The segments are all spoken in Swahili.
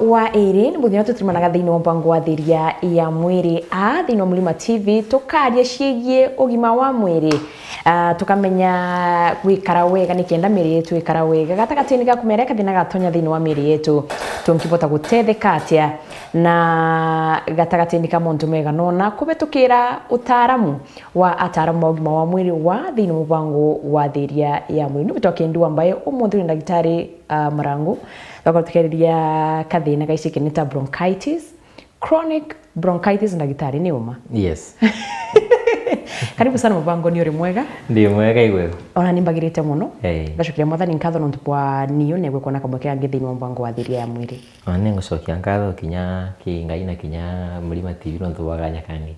wa iri nä må thenya tå thä inä wa mbango wa theria ah, ya mwä a thä inä wa må rima tv tå karia ciägiä å wa mwä rä tå kamenya gwä kara wega nä kenda mä rä yetå ä kara wega gatagatä-inä gaku mereka thä na gatonya thä inä wa mä rä yetå tå ngä bota gå tetheka atä na gatagatä-inä ka maå mega nona kå betå kä ra å taramu wa ataramu wa å wa mwä rä wa thä inä må bango wa theria ya mwä rä nä å betwakä ndu ambaye å må thä rä ndagä tarä uh, ah, marangu okorwo tũkĩarĩria kathĩna gaiciki nĩ ta bronchitis chronic bronchitis ndagĩtarĩ ni uma yes karibu sana mũbango ni ũrĩ mwega ndio mwega igwe ona nimbagĩrĩte mũno ngacokeria mwathani nkatho nontu bwa niyo negwe kuona kamwe kangi thĩinĩ wa mũbango wa thiria ya mwiri ona ni ngũcokia nkatho kinya kĩngai na kinya mũrima tv nontu wa ganyakani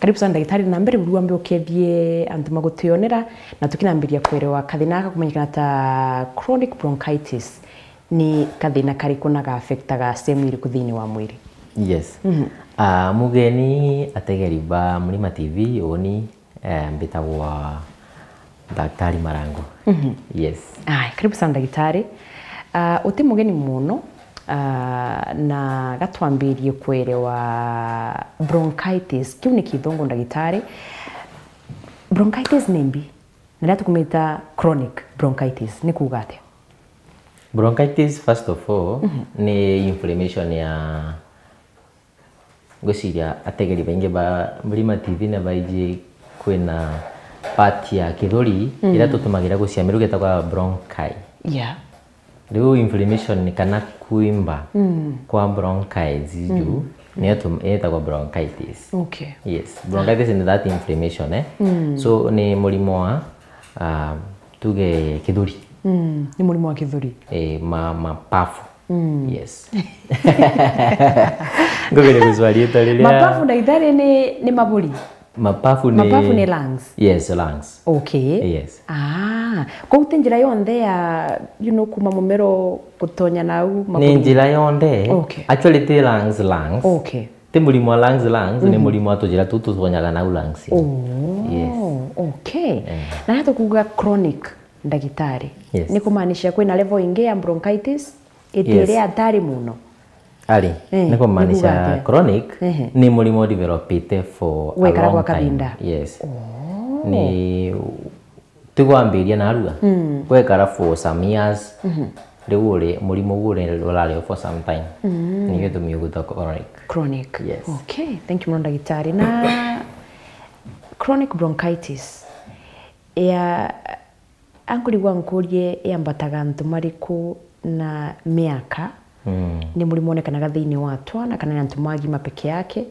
karibu sana ndagitari na mbere ruru ambe ũkethie antu magũtwĩonera na tũkinambĩria kwerewa kathĩna gaka kũmenyekana ta chronic bronchitis ni kathina kariku na ga sehemu iriku thiini wa mwiri yes mm -hmm. uh, ah, mugeni ategeri ba mlima tv oni uni uh, wa daktari marango mm -hmm. yes ah, karibu sana ndagitari uh, ah, uti mugeni muno uh, ah, na gatwambirie kuelewa bronchitis kiu ni kithungu daktari bronchitis nembi mbi na chronic bronchitis ni kugate atia Bronchitis first of all mm -hmm. ni inflammation ya ngwiciria ategeri baingi ba mlima tv na baiji kwina part ya kithuri mm. ira tutumagira guciamiru getagwa bronchi yeah riu inflammation kana kuimba mm. kwa bronchitis mm. juu nietagwo bronchitis okay. yes bronchitis ni that inflammation eh? mm. so ni murimo wa uh, tuge kithuri mm, ni mulimu wa kithuri e, ma, mapafu Mm. Yes. Ngogere guswaria tariria. Mapafu na ithari ni ni maburi. Mapafu ni Mapafu ni lungs. Yes, lungs. Okay. Yes. Ah, kwa uti njira yonde ya you know kuma mumero kutonya nau maburi. Ni njira yonde. Okay. Actually ti lungs lungs. Okay. Ti mulimu wa lungs lungs ni mm-hmm. mulimu wa tujira tu tutonyaga nau lungs. Oh. Yes. Okay. Yeah. Na hata kuga chronic ndagitari yes. ni kumaanisha na level ingi ya bronchitis itire yes. yes. muno ali eh, ni kumaanisha chronic eh. ni mulimo developite for wekara kwa kabinda yes oh. ni tigwambiria narua mm. wekara for some years mm -hmm riu uri murimu uri urario for some time mm. ni gitumi ugutha chronic chronic yes okay thank you muno ndagitari na chronic bronchitis ya yeah ankurigwa nkurie yambataga ntumo ariku na miaka mm. ni murimu onekanaga thiini wa twana kana na ntumo agima peke yake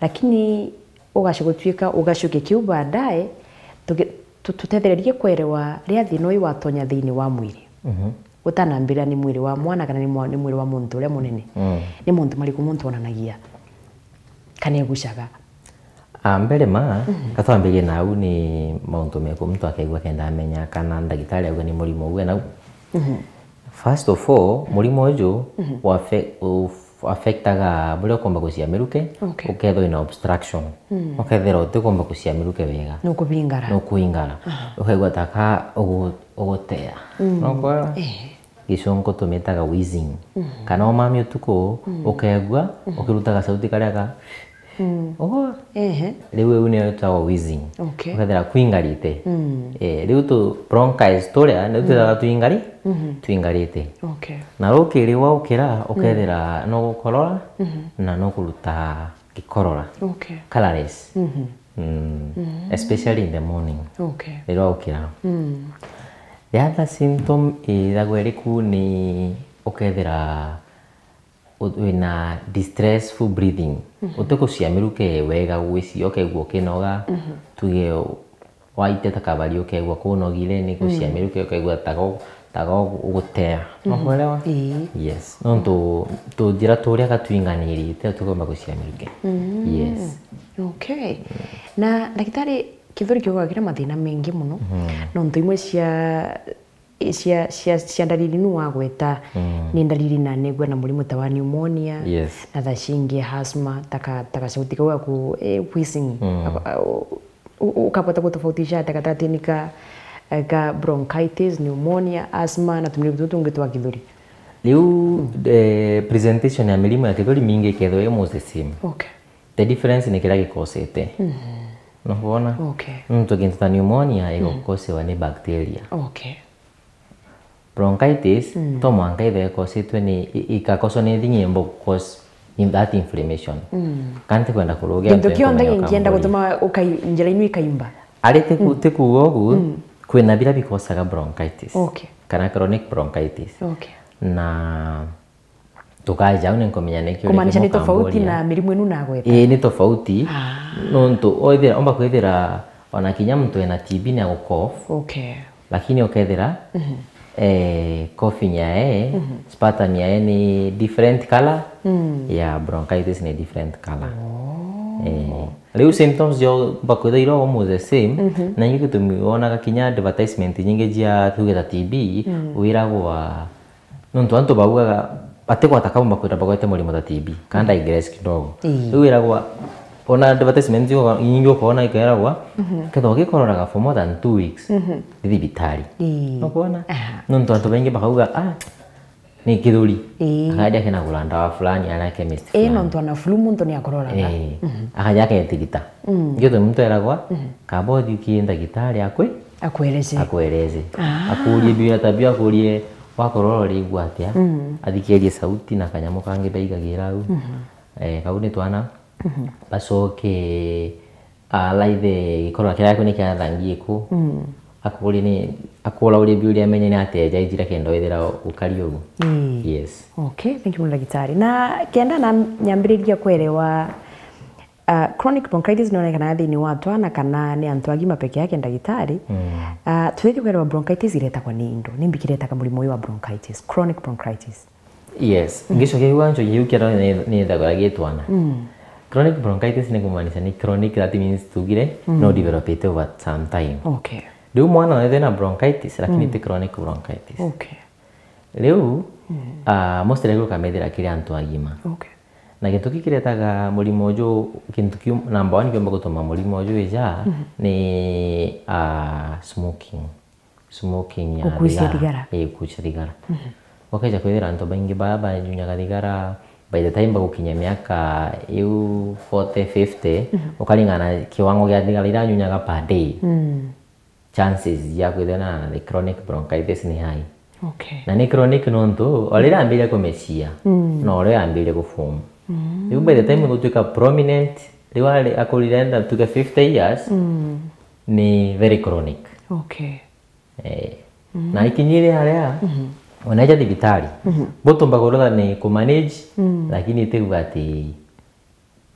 lakini ugaca gutuika ugacuke kiu baadaye tutethererie kwerewa ria thina uyu watonya thiini wa mwiri mm mm-hmm. utanambira ni mwiri wa mwana kana ni mwiri wa muntu uria munene hmm. ni muntu mariku muntu onanagia kana egucaga Ah, mbere ma katho ambirie na u ni mauntu meku mtu akaigua kenda amenya kana ndagitari auga ni murimu uwe nau mm-hmm. first of all murimu uyu mm-hmm. affectaga buria ukomba gucia miruke okay. ina obstruction mm. Mm-hmm. ukethira utikumba gucia miruke wega nukuvingara nukuvingara ukaigua taka ugutea mm. nokoa eh. gicungu wheezing mm. kana umami utuku mm. ukegua ukirutaga sauti karia ka mm. oho ehe u uyu niyo twagwo wheezing okay. ukethira kwingarite mm. e, eh, riu tu bronchitis turia ni twithaga twingari mm -hmm. twingarite mm-hmm. okay. na rukiri waukira ukethira mm. no gukorora mm-hmm. mm-hmm. mm -hmm. no gå korora na colorless mm -hmm. Mm. Mm -hmm. especially rä ukira mm. the other symptom ithagwo ä rä ku nä å kethera wä na utä gå ciamä wega gwä cia å kegua å kä noga mhm. tuge waite ta kabari å kegua kå nogire nä gå ciamä ruke å mhm. kegua taga å gå tea mhm. no kwerewa mm. mm-hmm. no tå njä ra tå rä aga tuinganä rie te tå gomba gå ciamä ruke na dakitari tarä kä thå ri kä å gagä mathä na må no no imwe cia cia cia cia ndariri ni wagweta mm. ni ndariri na negwa na mulimu ta pneumonia yes. na tha shingi hasma taka taka ciutika wa ku eh, wheezing mm. ukapata kutofautisha taka tatinika eh, ka bronchitis pneumonia asma na kutu tungi twa kithuri liu mm. eh, presentation ya mirimu ya kithuri mingi kedo almost the same okay. the difference ni kila gikosete mm -hmm. nuhona okay. mtu akintu ta pneumonia ikokosewa mm. ni bacteria okay bronchitis mm. tomwanka ithekositwe ni ikakoswo ni thinyimbo cause in that inflammation mm. kandi kwenda kurugia kindu kionthe gingienda gutuma njira-ini ikaimba ari tikuga bila bi bira bikosaga bronchitis okay. kana chronic bronchitis okay. na tukaja au nikomenya nikio kumanisha ni tofauti na miri mirimu inu nagweta ii ni tofauti ah. nontu oithira omba kwithira ona kinya mtu ena TB ni agukof okay. lakini ukethira mm -hmm eh, coffee nyae eh, mm -hmm. sputum nyae eh ni different color mm. ya bronchitis ni different color oh. eh, riu symptoms jo mbakwithairwo almost the same mm -hmm. na nyingi tumiwonaga oh, kinya advertisement nyingi jia tuge ta TB mm. wiragwa nontu antu baugaga atigwata kamwe bakwira bagwete murimu ta TB kana digress kidogo riu wiragwa ona advertisements yo inyo kona ikeragwa mm-hmm. ketho gikororaga for more than 2 weeks ni mm-hmm. thibitari no kona no ndo ndo bengi bakauga ah ni kithuri akaja kena gura ndawa fulani ana chemist fulani eh no ndo na flu muntu ni akororaga mm-hmm. akaja ke tigita ngitho mtu eragwa kabothi kienda gitari akwe akueleze akueleze ah. akuurie bio tabia akuurie wakorora ri igwa atia athikirie sauti na kanyamu kangi beigagira au eh kau ni twana basoke alaive gikorwa kiria gäaku nä kä athangie ku akå nä akå ra å rä mbi ni rä mm. mm. a menye nä atenja njira kenda wethera å kari å gu ndagitari na kenda na nyambä rä Uh, chronic bronchitis nionekanaga thiini wa twana kana ni antu agima peke yake ndagitari mm. uh, tuthithie bronchitis iretagwo ni indo nimbi kiretaga murimu wa bronchitis chronic bronchitis yes mm. ngicokia mm. gwancho giukia ni ithagora gitwana mm. Kronik bronkitis ini kumani nih kronik dati means tu gire no hmm. develop itu over some time. Oke. Dulu mana nanya itu nih bronkitis, tapi ini tuh kronik bronkitis. Oke. Leu, hmm. ah, most dari gue kami dari akhirnya antu aja mah. Oke. Nah, kentuki kira taga moli mojo, kentuki nambahan kium bagus tuh moli mojo aja, ya, hmm. nih ah smoking, smoking ya. Kukusi tiga lah. Iya, kukusi tiga Oke, jadi kira antu bayangin bapak, jadinya kira by the time bagukinya miaka iu 40 50 mm -hmm. ukalingana kiwango gya thigara iria nyunyaga per day mm. chances ya kwithana na the chronic bronchitis ni hai okay. na ni chronic nontu orä rä ambä kumecia mm. na orä ambä rä gå form by the time gå tuä prominent rä akå rire tuke 50 years mm. ni very chronic okay. eh. Mm-hmm. na ikinyire area mm -hmm unaja thibitari mm -hmm. botomba kurora ni kumanage mm -hmm. lakini itigu ati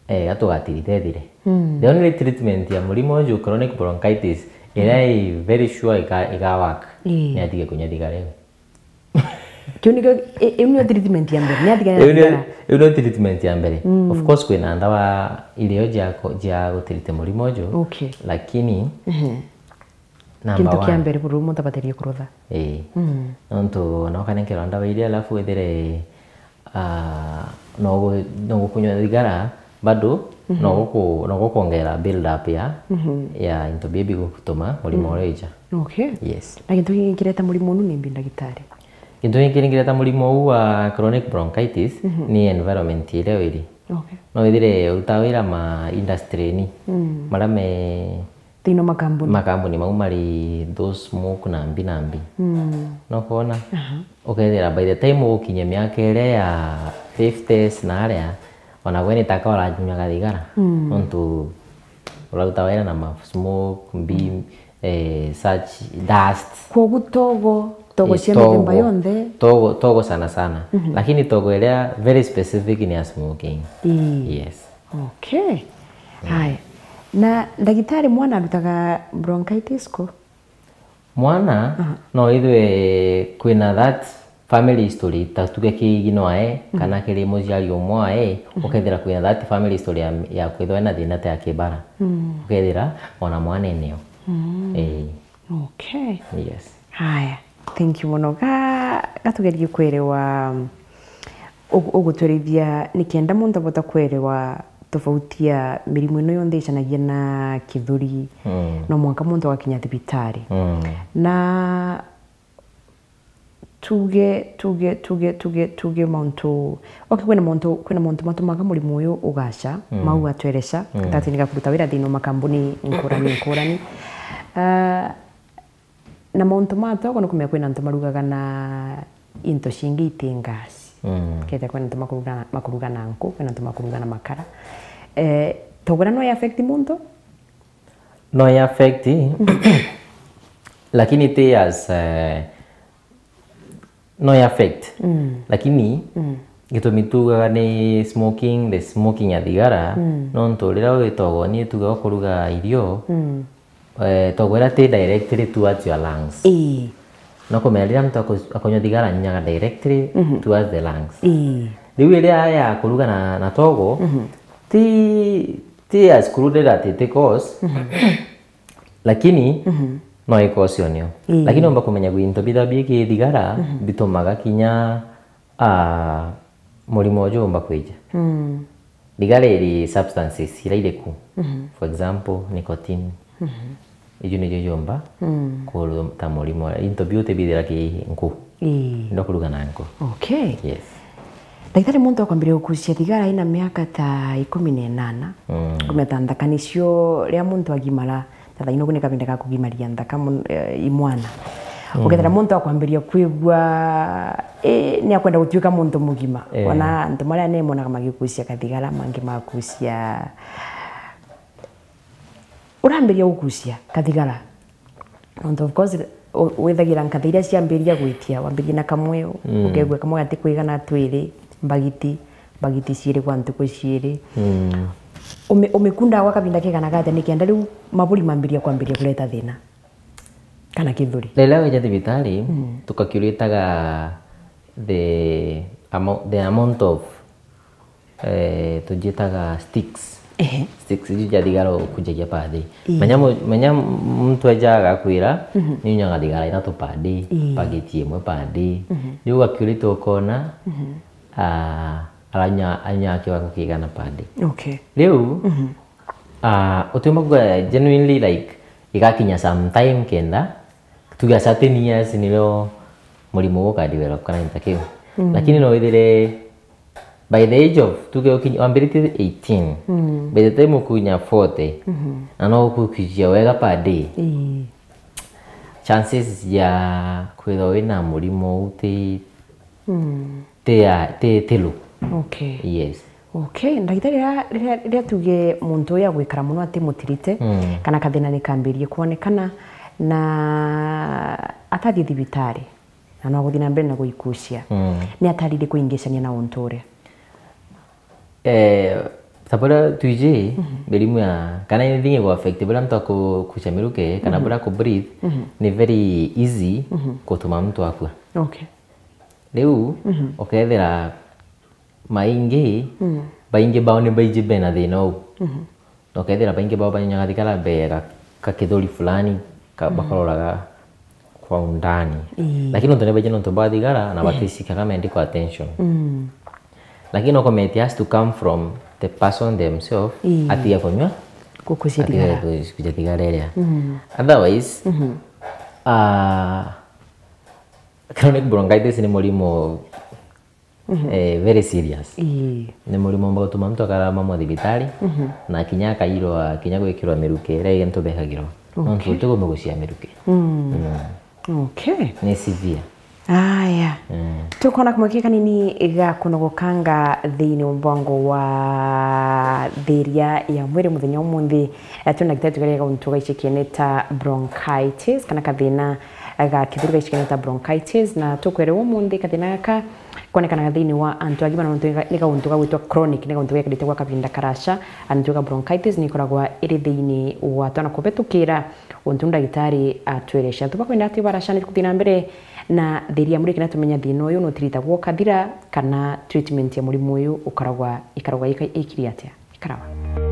eh atugatirithethire mm -hmm. the only treatment ya murimu jo chronic bronchitis mhm. ira i very sure ika ika work ni atige kunyathika riu nä treatment ya mbere ä nä treatment ya mbere mm. of course kwä na ndawa irio jia gå tirite må rimå njå lakini mm -hmm kintu kĩa mbere bå rå må thabatärie kå rå tha nontå hmm. nokanenkerwa ndawaire alafu wethere nogukunywa thigara bado mm -hmm. nogukuongera build up ya hmm. ya into baby gutuma murimo mm. ureja okay yes na gintu kingireta murimo nu ni ndagitari gintu kingireta murimo u wa chronic bronchitis mm -hmm. ni environment ile iri okay no ithire utawira ma industry ni mm. mara thino makambuni makambuni mau mari those smoke na mbi na mbi mm. no kona uh -huh. ukethira by the time ukinya miaka ire ya 50s na aria ona gwe ni taka uranyumaga thigara mm. nontu uraruta wira na ma smoke mbi hmm. eh, such dust kogu togo togo eh, cia mithemba yonde togo togo sana sana mm -hmm. lakini togo iria very specific ni ya smoking mm. yes okay mm. haya na ndagitari mwana arutaga bronchitis ko mwana uh -huh. no ithwe kwina that family history ta tuge kiginoae mm -hmm. kana kiri muciari umwae mm -hmm. ukethira kwina that family history ya, ya kwithwa na thina ta kibara mm -hmm. ukethira ona mwana eneo mm -hmm. eh okay yes haya thank you muno ga gatugerie kwerewa ugutwerithia nikienda mundu abota kwerewa tofautia mirimu ino yonthe icanagia na kithuri mm. no mwanka muntu agakinya thibitari mm. na tuge tuge tuge tuge tuge mauntu okay kwina kwena kwina mauntu matumaga murimu uyu ugasha mm. mau atweresha mm. tatiniga kuruta wira thiini makambuni nkurani nkurani uh, ah, na mauntu matho gona kumea kwina antu marugaga na into cingi itingaci mm. kete kwena tumakurugana makurugana nku kwena na makara eh togora no affect muntu no affect lakini te as eh, no affect mm. lakini mm gitumi tugaga ni smoking the smoking ya thigara mm. no nturira witogwo ni tugaga kuruga irio mm. eh, togwera ti directly towards your lungs eh nokumeerira muntu akunywa thigara nyaga directly mm -hmm. towards the lungs riu iria ya kuruga na, na togo mm -hmm. ti ti excluded at it cause mm-hmm. mm-hmm. mm-hmm. mm -hmm. lakini mm -hmm. no ikocio nio mm -hmm. lakini omba kumenya gwinto bithabie ki thigara mm -hmm. bitumaga kinya uh, murimu uju omba kwija mm -hmm thigara iri substances ira ku mm -hmm. for example nicotine mm -hmm icio nä cio ciomba hmm. kå rå ta må rimå into biå tä bithä ra kä nkå no kå ruga na nkå ndagithari må ndå akwambä rä gå kurucia thigara ina mä aka ta ikå mi na änana hmm. ngåmä ta nthakani cio rä a må ndå agimara tathainå gå nä kabinda ga kå gimaria nthaka e, imwana ukethera hmm. mm. muntu akwambiria kwigua e, ni akwenda gutuika muntu mugima yeah. ona antu maria ne monaga magikucia kathigara mangi makucia urambiria gucia kathigara of course withagira nkatha iria ciambiria gwitia wambiria na kamwe ugegwe hmm. kamwe gati kuigana twiri mbagiti mbagiti ciiri hmm. gwa ntuku ciiri mm. umikunda gwa kabinda kigana gatia nikienda riu maburi mambiria kwambiria kuleta thina kana kithuri riria weja thibitari mm. tukakiuritaga the, amo, the amount of eh, tujitaga sticks sijathigara kunjagia pathi menya mtu ejaga kwira mhm. ni unyaga thigara ina tupandi pagiti imwe pandi riu akiurite ukona aranya anya kiwango kigana pandi okay riu uh, utima kwa genuinely like igakinya sometime kenda tuga certain years nilio murimu guka develop kana intakio mhm. lakini no withire by the age of tugeokinya wambĩrĩtie 18 mm. -hmm. by the time ũkunya 40 mm -hmm. na no ũkũkinyia wega per day mm. chances ya kwĩrwo wĩna mũrimũ mm. ti mm. te low okay. yes okay ndagitha rä tuge må ntå ya gwä kara må no atä må tirite mm. kana kathä na nä kambä rie kuonekana na atathiä thibitarä na no gå thiä na mbere na gå ikucia mm. nä atarire kå ingä na å ntå eh, saboda tuije mm -hmm. belimu ya kana anything go affect bila mtu ako kuchamiruke kana bila mhm. ko breathe mm -hmm. ni very easy mm -hmm. kutuma mtu akwa okay leo mm -hmm. okethira maingi mm -hmm. baingi bao ni baiji bena thina u mm -hmm. okethira baingi bao banyaga thikala mbera kakithuri fulani ka bakororaga mm -hmm. kwa undani mm -hmm. lakini untu ni ndo nontu bathigara na yeah. batisikaga mendikwa attention mm -hmm lakini okome it has to come from the person themselves yeah. atiga kunywa kujathigararia mm otherwise mm -hmm. uh, chronic bronchitis nä må rimå very serious nä må rimå gå tå ma mtu akaramamwo thibitarä na akinya akairwo akinya gwä kä rwo mä rukä rä tå thehagä rwo tå gå mä gå cia mä rukä nä aya mm. tukona kumwekeka nini ga gakunogokanga thiini mbwango wa thiria ya mwiri muthenya umuthi eh, tuna gitatugaria gauntu gaichikiene ta bronchitis kana kathina ga kithiru gaichikiene ta bronchitis na tukwerewa umuthi kathina gaka konekanaga thiini wa antu agima ni gauntu gagwitwa chronic ni gauntu gekadite gwa kavinda karasha antu ga bronchitis ni ikoragwa iri thiini wa twana kupetukira untu ndagitari atweresha thuba kwenda ati barasha ni kuthii mbere na thiria muri kana tumenya thina uyu no tiritagwo kathira kana treatment ya murimu uyu ukaragwa ikaragwa ikiri atia ikarawa